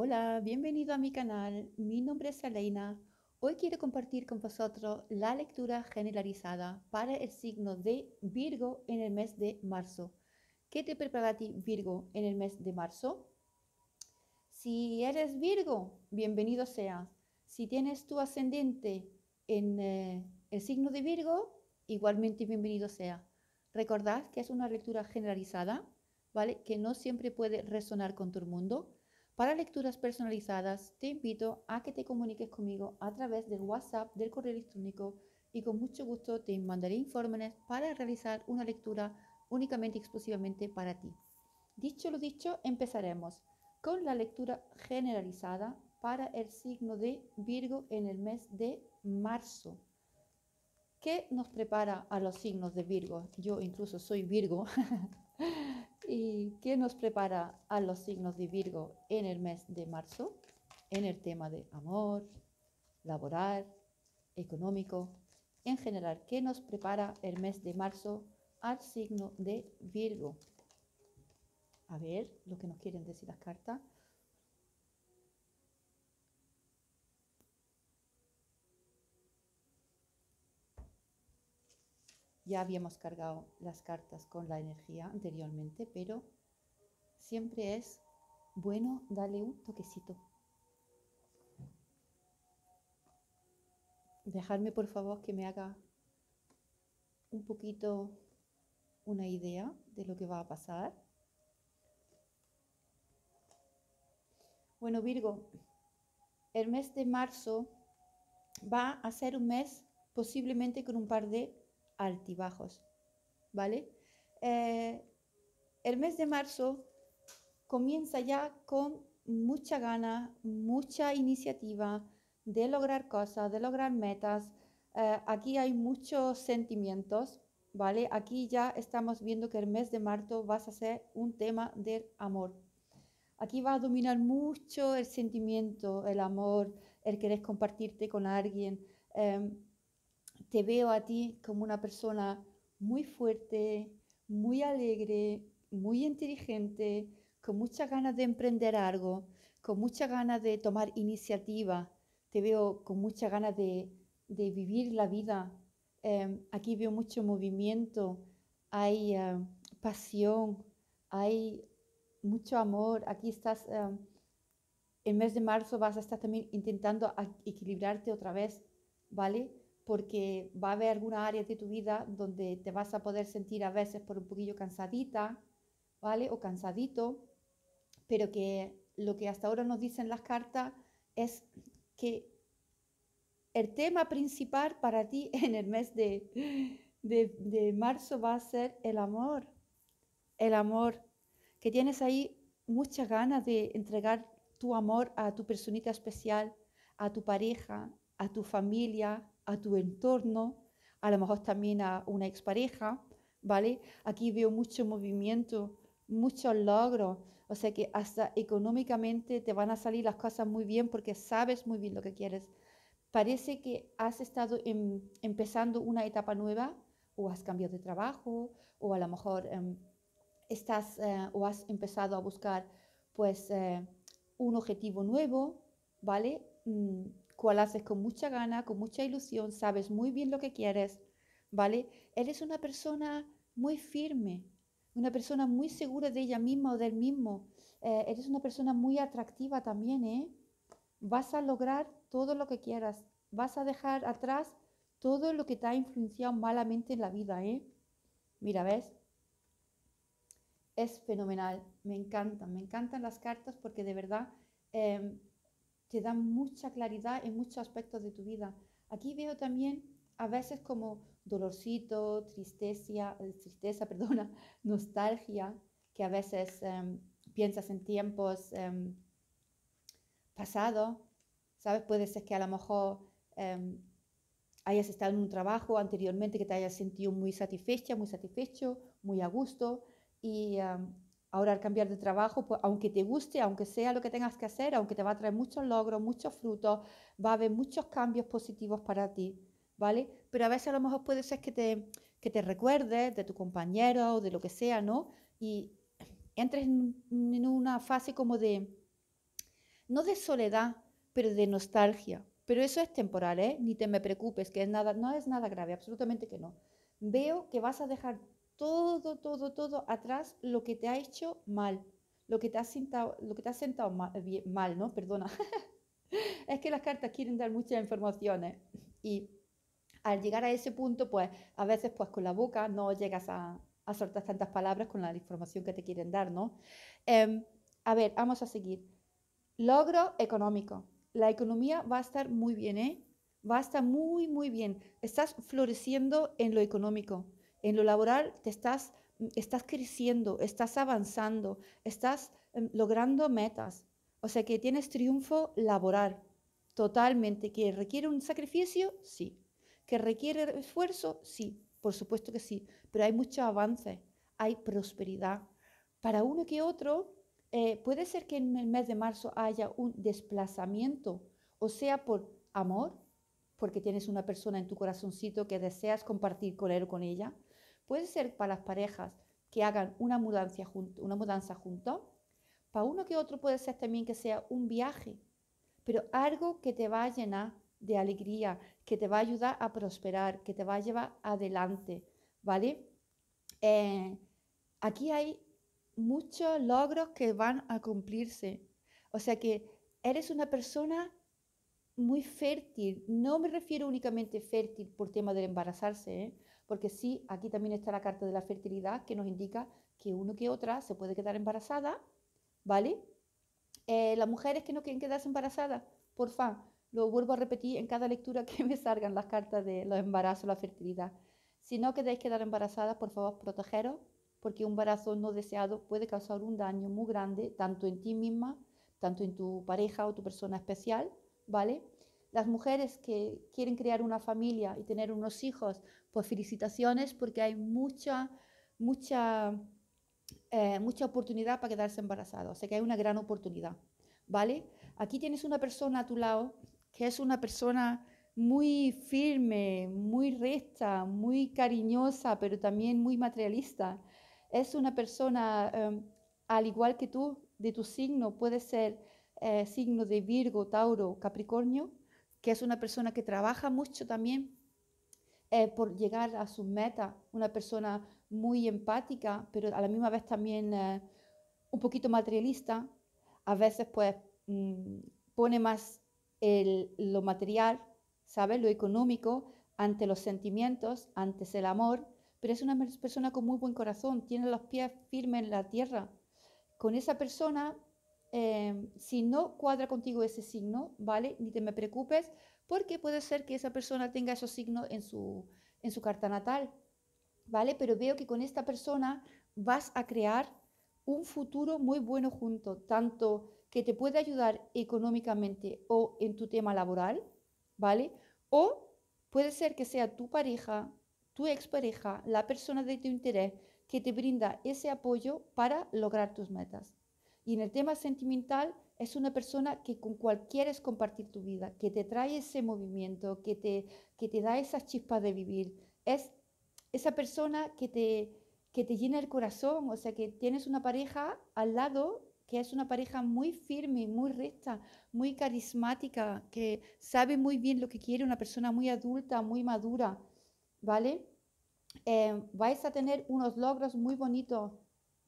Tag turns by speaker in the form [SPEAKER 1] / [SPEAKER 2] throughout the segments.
[SPEAKER 1] Hola, bienvenido a mi canal. Mi nombre es Aleina. Hoy quiero compartir con vosotros la lectura generalizada para el signo de Virgo en el mes de marzo. ¿Qué te prepara a ti Virgo en el mes de marzo? Si eres Virgo, bienvenido sea. Si tienes tu ascendente en eh, el signo de Virgo, igualmente bienvenido sea. Recordad que es una lectura generalizada, ¿vale? Que no siempre puede resonar con todo el mundo para lecturas personalizadas, te invito a que te comuniques conmigo a través del WhatsApp, del correo electrónico y con mucho gusto te mandaré informes para realizar una lectura únicamente y exclusivamente para ti. Dicho lo dicho, empezaremos con la lectura generalizada para el signo de Virgo en el mes de marzo. ¿Qué nos prepara a los signos de Virgo? Yo incluso soy Virgo. y qué nos prepara a los signos de Virgo en el mes de marzo, en el tema de amor, laboral, económico, en general, ¿qué nos prepara el mes de marzo al signo de Virgo. A ver lo que nos quieren decir las cartas. Ya habíamos cargado las cartas con la energía anteriormente, pero siempre es bueno darle un toquecito. Dejarme por favor que me haga un poquito una idea de lo que va a pasar. Bueno, Virgo, el mes de marzo va a ser un mes posiblemente con un par de altibajos, ¿vale? Eh, el mes de marzo comienza ya con mucha gana, mucha iniciativa de lograr cosas, de lograr metas. Eh, aquí hay muchos sentimientos, ¿vale? Aquí ya estamos viendo que el mes de marzo vas a ser un tema del amor. Aquí va a dominar mucho el sentimiento, el amor, el querer compartirte con alguien. Em, te veo a ti como una persona muy fuerte, muy alegre, muy inteligente, con muchas ganas de emprender algo, con muchas ganas de tomar iniciativa, te veo con muchas ganas de, vivir la vida. Em, aquí veo mucho movimiento, hay eh, pasión, hay mucho amor. Aquí estás, em, En el mes de marzo vas a estar también intentando equilibrarte otra vez, ¿vale? porque va a haber alguna área de tu vida donde te vas a poder sentir a veces por un poquillo cansadita, ¿vale? O cansadito, pero que lo que hasta ahora nos dicen las cartas es que el tema principal para ti en el mes de, de, de marzo va a ser el amor, el amor, que tienes ahí muchas ganas de entregar tu amor a tu personita especial, a tu pareja, a tu familia, a tu entorno, a lo mejor también a una expareja, ¿vale? Aquí veo mucho movimiento, muchos logros, o sea que hasta económicamente te van a salir las cosas muy bien porque sabes muy bien lo que quieres. Parece que has estado em, empezando una etapa nueva o has cambiado de trabajo o a lo mejor em, estás eh, o has empezado a buscar pues eh, un objetivo nuevo, ¿vale? Mm, cual haces con mucha gana, con mucha ilusión, sabes muy bien lo que quieres, ¿vale? Eres una persona muy firme, una persona muy segura de ella misma o del mismo. Eh, eres una persona muy atractiva también, ¿eh? Vas a lograr todo lo que quieras. Vas a dejar atrás todo lo que te ha influenciado malamente en la vida, ¿eh? Mira, ¿ves? Es fenomenal. Me encantan, me encantan las cartas porque de verdad em, te da mucha claridad en muchos aspectos de tu vida. Aquí veo también a veces como dolorcito, tristeza, eh, tristeza perdona, nostalgia, que a veces em, piensas en tiempos eh, em, pasados, ¿sabes? Puede ser que a lo mejor em, hayas estado en un trabajo anteriormente que te hayas sentido muy satisfecha, muy satisfecho, muy a gusto y Ahora al cambiar de trabajo, pues, aunque te guste, aunque sea lo que tengas que hacer, aunque te va a traer muchos logros, muchos frutos, va a haber muchos cambios positivos para ti, ¿vale? Pero a veces a lo mejor puede ser que te, que te recuerdes de tu compañero o de lo que sea, ¿no? Y entres en, una fase como de, no de soledad, pero de nostalgia. Pero eso es temporal, ¿eh? Ni te me preocupes, que es nada, no es nada grave, absolutamente que no. Veo que vas a dejar todo, todo, todo atrás lo que te ha hecho mal, lo que te ha sentado, lo que te sentado mal, ¿no? Perdona. es que las cartas quieren dar muchas informaciones ¿eh? y al llegar a ese punto, pues a veces pues con la boca no llegas a, a soltar tantas palabras con la información que te quieren dar, ¿no? Em, a ver, vamos a seguir. Logro económico. La economía va a estar muy bien, ¿eh? Va a estar muy, muy bien. Estás floreciendo en lo económico en lo laboral te estás, estás creciendo, estás avanzando, estás em, logrando metas. O sea que tienes triunfo laboral, totalmente. ¿Que requiere un sacrificio? Sí. ¿Que requiere esfuerzo? Sí, por supuesto que sí. Pero hay mucho avance, hay prosperidad. Para uno que otro, eh, puede ser que en el mes de marzo haya un desplazamiento, o sea, por amor, porque tienes una persona en tu corazoncito que deseas compartir con él o con ella, Puede ser para las parejas que hagan una mudanza, junto, una mudanza juntos. Para uno que otro puede ser también que sea un viaje, pero algo que te va a llenar de alegría, que te va a ayudar a prosperar, que te va a llevar adelante, ¿vale? Eh, aquí hay muchos logros que van a cumplirse. O sea que eres una persona muy fértil. No me refiero únicamente fértil por tema del embarazarse, ¿eh? porque sí, aquí también está la carta de la fertilidad que nos indica que uno que otra se puede quedar embarazada, ¿vale? Eh, las mujeres que no quieren quedarse embarazadas, porfa, lo vuelvo a repetir en cada lectura que me salgan las cartas de los embarazos, la fertilidad. Si no queréis quedar embarazadas, por favor, protegeros, porque un embarazo no deseado puede causar un daño muy grande, tanto en ti misma, tanto en tu pareja o tu persona especial, ¿vale? Las mujeres que quieren crear una familia y tener unos hijos, pues felicitaciones porque hay mucha, mucha, eh, mucha oportunidad para quedarse embarazada. O sea que hay una gran oportunidad, ¿vale? Aquí tienes una persona a tu lado que es una persona muy firme, muy recta, muy cariñosa, pero también muy materialista. Es una persona, em, al igual que tú, de tu signo, puede ser eh, signo de Virgo, Tauro, Capricornio, que es una persona que trabaja mucho también eh, por llegar a sus metas, una persona muy empática, pero a la misma vez también eh, un poquito materialista, a veces pues mm, pone más el, lo material, ¿sabes? Lo económico ante los sentimientos, antes el amor, pero es una persona con muy buen corazón, tiene los pies firmes en la tierra. Con esa persona Em, si no cuadra contigo ese signo, ¿vale? Ni te me preocupes, porque puede ser que esa persona tenga esos signos en su, en su carta natal, ¿vale? Pero veo que con esta persona vas a crear un futuro muy bueno junto, tanto que te puede ayudar económicamente o en tu tema laboral, ¿vale? O puede ser que sea tu pareja, tu expareja, la persona de tu interés que te brinda ese apoyo para lograr tus metas. Y en el tema sentimental es una persona que con cual quieres compartir tu vida, que te trae ese movimiento, que te, que te da esas chispas de vivir. Es esa persona que te, que te llena el corazón, o sea, que tienes una pareja al lado que es una pareja muy firme, muy recta, muy carismática, que sabe muy bien lo que quiere, una persona muy adulta, muy madura, ¿vale? Eh, vais a tener unos logros muy bonitos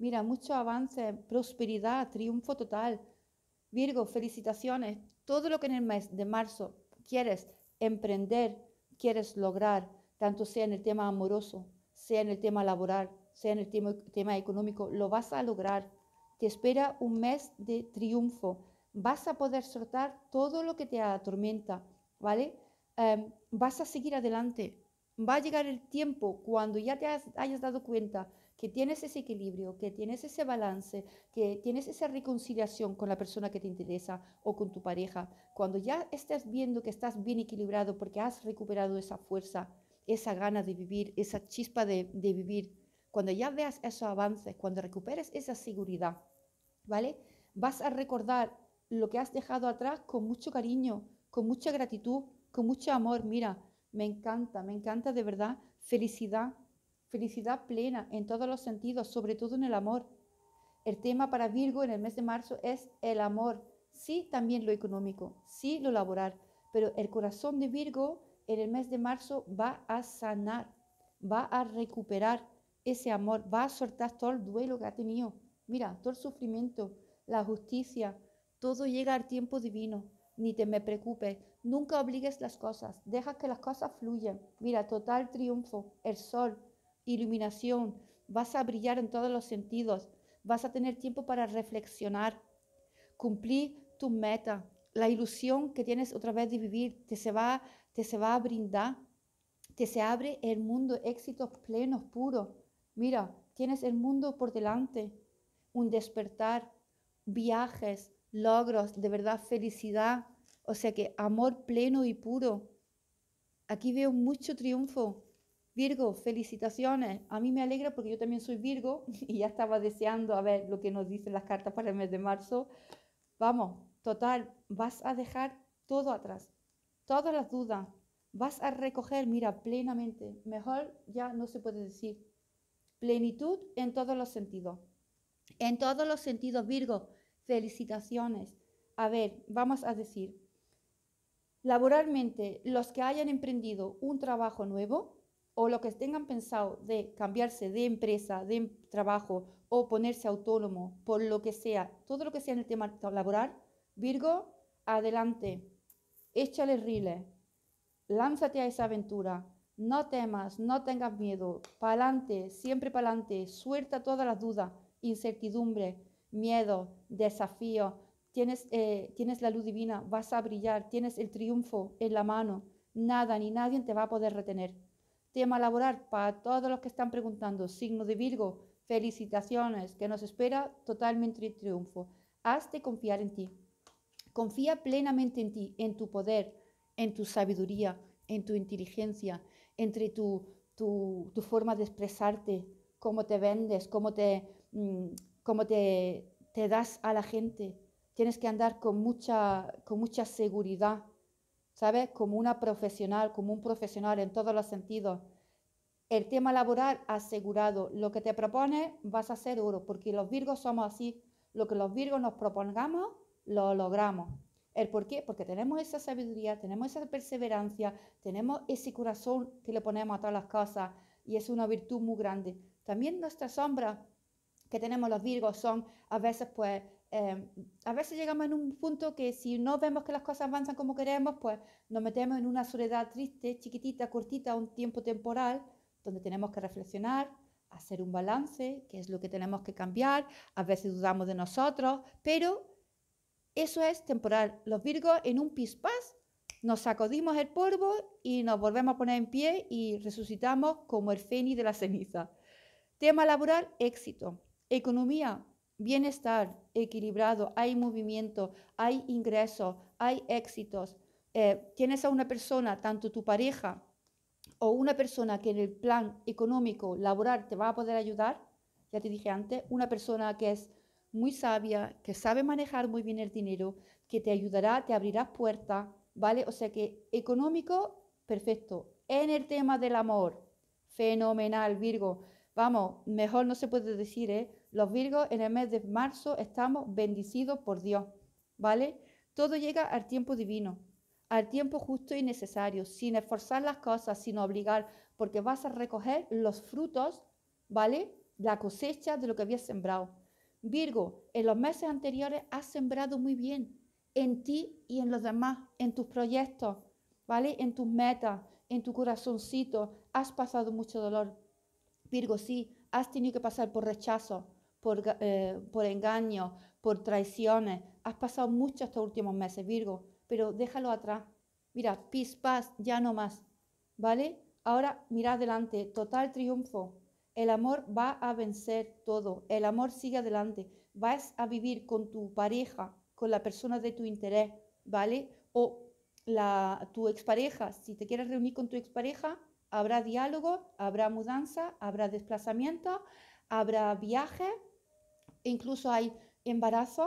[SPEAKER 1] Mira, mucho avance, prosperidad, triunfo total. Virgo, felicitaciones. Todo lo que en el mes de marzo quieres emprender, quieres lograr, tanto sea en el tema amoroso, sea en el tema laboral, sea en el tema, económico, lo vas a lograr. Te espera un mes de triunfo. Vas a poder soltar todo lo que te atormenta, ¿vale? Em, vas a seguir adelante. Va a llegar el tiempo cuando ya te hayas dado cuenta que tienes ese equilibrio, que tienes ese balance, que tienes esa reconciliación con la persona que te interesa o con tu pareja, cuando ya estás viendo que estás bien equilibrado porque has recuperado esa fuerza, esa gana de vivir, esa chispa de, de vivir, cuando ya veas esos avances, cuando recuperes esa seguridad, ¿vale? Vas a recordar lo que has dejado atrás con mucho cariño, con mucha gratitud, con mucho amor. Mira, me encanta, me encanta de verdad. Felicidad, felicidad plena en todos los sentidos, sobre todo en el amor. El tema para Virgo en el mes de marzo es el amor, sí también lo económico, sí lo laboral, pero el corazón de Virgo en el mes de marzo va a sanar, va a recuperar ese amor, va a soltar todo el duelo que ha tenido. Mira, todo el sufrimiento, la justicia, todo llega al tiempo divino. Ni te me preocupes, nunca obligues las cosas, deja que las cosas fluyan. Mira, total triunfo, el sol, iluminación, vas a brillar en todos los sentidos, vas a tener tiempo para reflexionar, cumplir tu meta, la ilusión que tienes otra vez de vivir te se va, te se va a brindar, te se abre el mundo, éxitos plenos, puros. Mira, tienes el mundo por delante, un despertar, viajes, logros, de verdad felicidad, o sea que amor pleno y puro. Aquí veo mucho triunfo, Virgo, felicitaciones. A mí me alegra porque yo también soy Virgo y ya estaba deseando a ver lo que nos dicen las cartas para el mes de marzo. Vamos, total, vas a dejar todo atrás, todas las dudas, vas a recoger, mira, plenamente, mejor ya no se puede decir, plenitud en todos los sentidos. En todos los sentidos, Virgo, felicitaciones. A ver, vamos a decir, laboralmente, los que hayan emprendido un trabajo nuevo, o lo que tengan pensado de cambiarse de empresa, de trabajo o ponerse autónomo, por lo que sea, todo lo que sea en el tema laboral, Virgo, adelante, échale riles, lánzate a esa aventura, no temas, no tengas miedo, para adelante, siempre para adelante, suelta todas las dudas, incertidumbre, miedo, desafío, eh, tienes la luz divina, vas a brillar, tienes el triunfo en la mano, nada ni nadie te va a poder retener tema laboral para todos los que están preguntando. Signo de Virgo, felicitaciones, que nos espera totalmente triunfo. Hazte confiar en ti. Confía plenamente en ti, en tu poder, en tu sabiduría, en tu inteligencia, entre tu, tu, forma de expresarte, cómo te vendes, cómo te, mm, cómo te, te das a la gente. Tienes que andar con mucha, con mucha seguridad ¿sabes? Como una profesional, como un profesional en todos los sentidos. El tema laboral asegurado, lo que te propone vas a ser oro, porque los virgos somos así. Lo que los virgos nos propongamos, lo logramos. ¿El por qué? Porque tenemos esa sabiduría, tenemos esa perseverancia, tenemos ese corazón que le ponemos a todas las cosas y es una virtud muy grande. También nuestra sombra que tenemos los virgos son a veces pues Em, a veces llegamos en un punto que si no vemos que las cosas avanzan como queremos, pues nos metemos en una soledad triste, chiquitita, cortita, un tiempo temporal, donde tenemos que reflexionar, hacer un balance, qué es lo que tenemos que cambiar, a veces dudamos de nosotros, pero eso es temporal. Los Virgos en un pispás nos sacudimos el polvo y nos volvemos a poner en pie y resucitamos como el fénix de la ceniza. Tema laboral, éxito. Economía, bienestar equilibrado, hay movimiento, hay ingresos, hay éxitos. Eh, tienes a una persona, tanto tu pareja o una persona que en el plan económico, laboral, te va a poder ayudar, ya te dije antes, una persona que es muy sabia, que sabe manejar muy bien el dinero, que te ayudará, te abrirá puertas, ¿vale? O sea que económico, perfecto. En el tema del amor, fenomenal, Virgo. Vamos, mejor no se puede decir, ¿eh? Los Virgos en el mes de marzo estamos bendecidos por Dios, ¿vale? Todo llega al tiempo divino, al tiempo justo y necesario, sin esforzar las cosas, sin obligar, porque vas a recoger los frutos, ¿vale? La cosecha de lo que habías sembrado. Virgo, en los meses anteriores has sembrado muy bien en ti y en los demás, en tus proyectos, ¿vale? En tus metas, en tu corazoncito. Has pasado mucho dolor. Virgo, sí, has tenido que pasar por rechazo, por, eh, por engaños, por traiciones. Has pasado mucho estos últimos meses, Virgo, pero déjalo atrás. Mira, pis, paz, ya no más. ¿Vale? Ahora mira adelante, total triunfo. El amor va a vencer todo. El amor sigue adelante. Vas a vivir con tu pareja, con la persona de tu interés, ¿vale? O la, tu expareja, si te quieres reunir con tu expareja, habrá diálogo, habrá mudanza, habrá desplazamiento, habrá viaje, e incluso hay embarazo,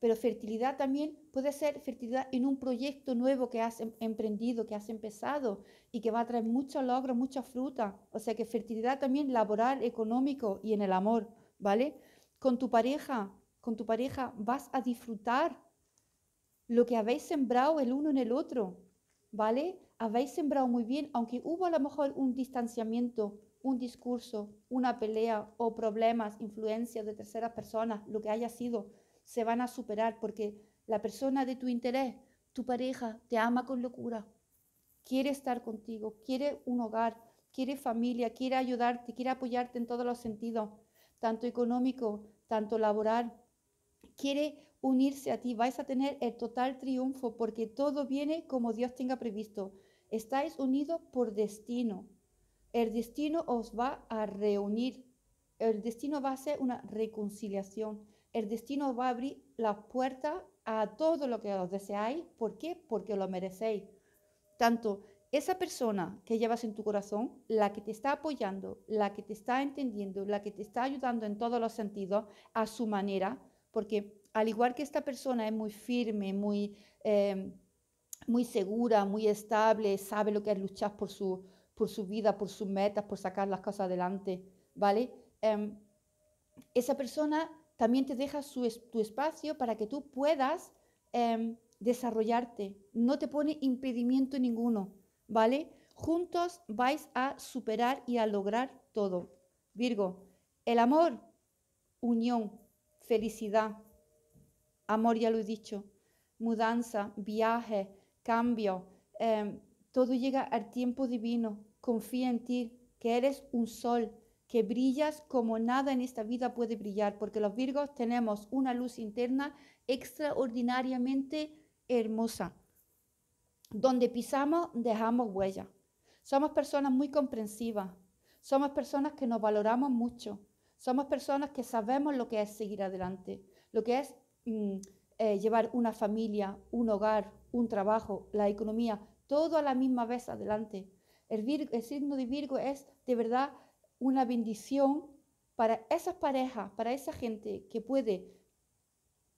[SPEAKER 1] pero fertilidad también puede ser fertilidad en un proyecto nuevo que has em, emprendido, que has empezado y que va a traer muchos logros, mucha fruta. O sea que fertilidad también laboral, económico y en el amor, ¿vale? Con tu pareja, con tu pareja vas a disfrutar lo que habéis sembrado el uno en el otro, ¿vale? Habéis sembrado muy bien, aunque hubo a lo mejor un distanciamiento un discurso, una pelea o problemas, influencias de terceras personas, lo que haya sido, se van a superar porque la persona de tu interés, tu pareja, te ama con locura, quiere estar contigo, quiere un hogar, quiere familia, quiere ayudarte, quiere apoyarte en todos los sentidos, tanto económico, tanto laboral, quiere unirse a ti, vais a tener el total triunfo porque todo viene como Dios tenga previsto. Estáis unidos por destino, el destino os va a reunir. El destino va a ser una reconciliación. El destino va a abrir las puertas a todo lo que os deseáis. ¿Por qué? Porque lo merecéis. Tanto esa persona que llevas en tu corazón, la que te está apoyando, la que te está entendiendo, la que te está ayudando en todos los sentidos, a su manera, porque al igual que esta persona es muy firme, muy, eh, muy segura, muy estable, sabe lo que es luchar por su, por su vida, por sus metas, por sacar las cosas adelante, ¿vale? Em, esa persona también te deja su, tu espacio para que tú puedas em, desarrollarte, no te pone impedimento ninguno, ¿vale? Juntos vais a superar y a lograr todo. Virgo, el amor, unión, felicidad, amor ya lo he dicho, mudanza, viaje, cambio. Em, todo llega al tiempo divino. Confía en ti, que eres un sol, que brillas como nada en esta vida puede brillar, porque los Virgos tenemos una luz interna extraordinariamente hermosa. Donde pisamos, dejamos huella. Somos personas muy comprensivas. Somos personas que nos valoramos mucho. Somos personas que sabemos lo que es seguir adelante, lo que es mm, eh, llevar una familia, un hogar, un trabajo, la economía, todo a la misma vez adelante. El, signo de Virgo es de verdad una bendición para esas parejas, para esa gente que puede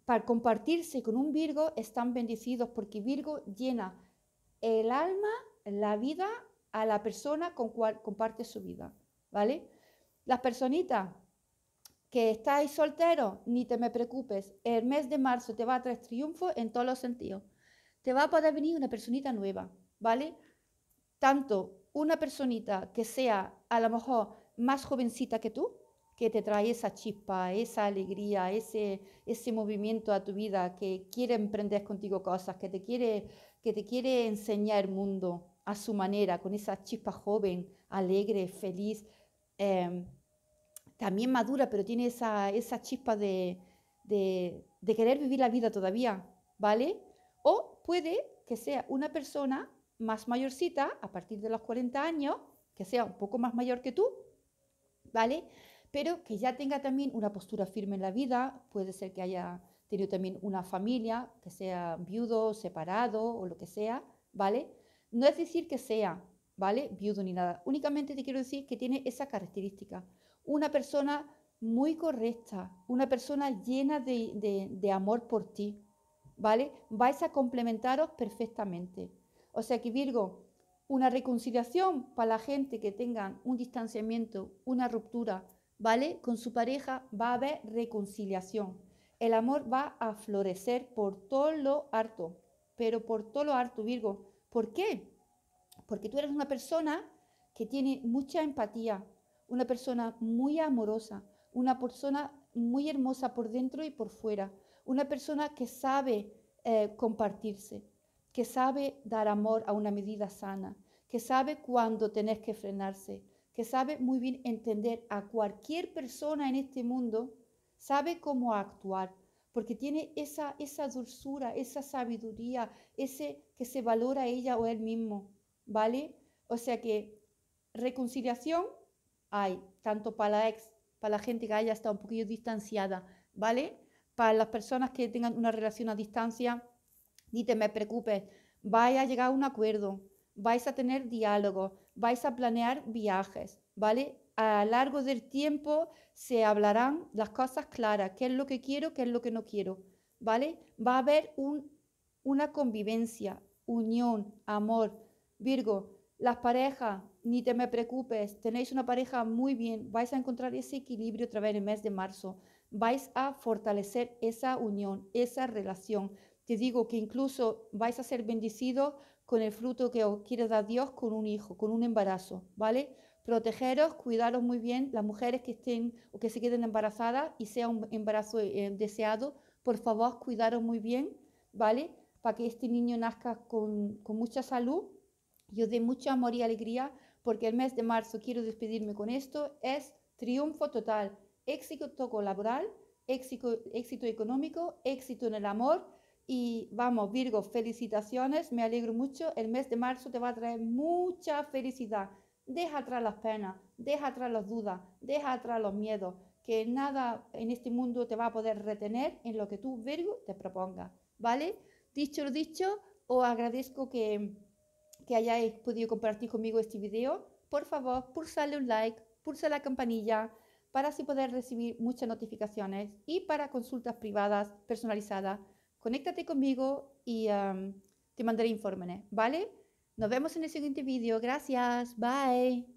[SPEAKER 1] para compartirse con un Virgo, están bendecidos porque Virgo llena el alma, la vida a la persona con cual comparte su vida, ¿vale? Las personitas que estáis solteros, ni te me preocupes, el mes de marzo te va a traer triunfo en todos los sentidos te va a poder venir una personita nueva, ¿vale? Tanto una personita que sea a lo mejor más jovencita que tú, que te trae esa chispa, esa alegría, ese, ese movimiento a tu vida, que quiere emprender contigo cosas, que te, quiere, que te quiere enseñar el mundo a su manera, con esa chispa joven, alegre, feliz, em, también madura, pero tiene esa, esa chispa de, de querer vivir la vida todavía, ¿vale? O puede que sea una persona más mayorcita, a partir de los 40 años, que sea un poco más mayor que tú, ¿vale? Pero que ya tenga también una postura firme en la vida, puede ser que haya tenido también una familia, que sea viudo, separado o lo que sea, ¿vale? No es decir que sea, ¿vale? Viudo ni nada, únicamente te quiero decir que tiene esa característica. Una persona muy correcta, una persona llena de, de amor por ti, ¿vale? Vais a complementaros perfectamente. O sea que Virgo, una reconciliación para la gente que tenga un distanciamiento, una ruptura, ¿vale? Con su pareja va a haber reconciliación. El amor va a florecer por todo lo harto, pero por todo lo harto, Virgo. ¿Por qué? Porque tú eres una persona que tiene mucha empatía, una persona muy amorosa, una persona muy hermosa por dentro y por fuera, una persona que sabe eh, compartirse, que sabe dar amor a una medida sana, que sabe cuándo tenés que frenarse, que sabe muy bien entender a cualquier persona en este mundo, sabe cómo actuar, porque tiene esa, esa dulzura, esa sabiduría, ese que se valora ella o él mismo, ¿vale? O sea que reconciliación hay, tanto para la ex, para la gente que haya estado un poquillo distanciada, ¿vale? para las personas que tengan una relación a distancia, ni te me preocupes, vais a llegar a un acuerdo, vais a tener diálogo, vais a planear viajes, ¿vale? A lo largo del tiempo se hablarán las cosas claras, qué es lo que quiero, qué es lo que no quiero, ¿vale? Va a haber una convivencia, unión, amor. Virgo, las parejas, ni te me preocupes, tenéis una pareja muy bien, vais a encontrar ese equilibrio otra vez del el mes de marzo vais a fortalecer esa unión, esa relación. Te digo que incluso vais a ser bendecidos con el fruto que os quiere dar Dios con un hijo, con un embarazo, ¿vale? Protegeros, cuidaros muy bien, las mujeres que estén o que se queden embarazadas y sea un embarazo eh, deseado, por favor, cuidaros muy bien, ¿vale? Para que este niño nazca con, con mucha salud y os dé mucho amor y alegría, porque el mes de marzo, quiero despedirme con esto, es triunfo total, éxito colaboral, éxito, éxito económico, éxito en el amor. Y vamos, Virgo, felicitaciones, me alegro mucho. El mes de marzo te va a traer mucha felicidad. Deja atrás las penas, deja atrás las dudas, deja atrás los miedos, que nada en este mundo te va a poder retener en lo que tú, Virgo, te proponga ¿Vale? Dicho lo dicho, os agradezco que, que hayáis podido compartir conmigo este video. Por favor, pulsale un like, pulsa la campanilla para así poder recibir muchas notificaciones y para consultas privadas personalizadas. Conéctate conmigo y te mandaré informes, ¿vale? Nos vemos en el siguiente vídeo. Gracias. Bye.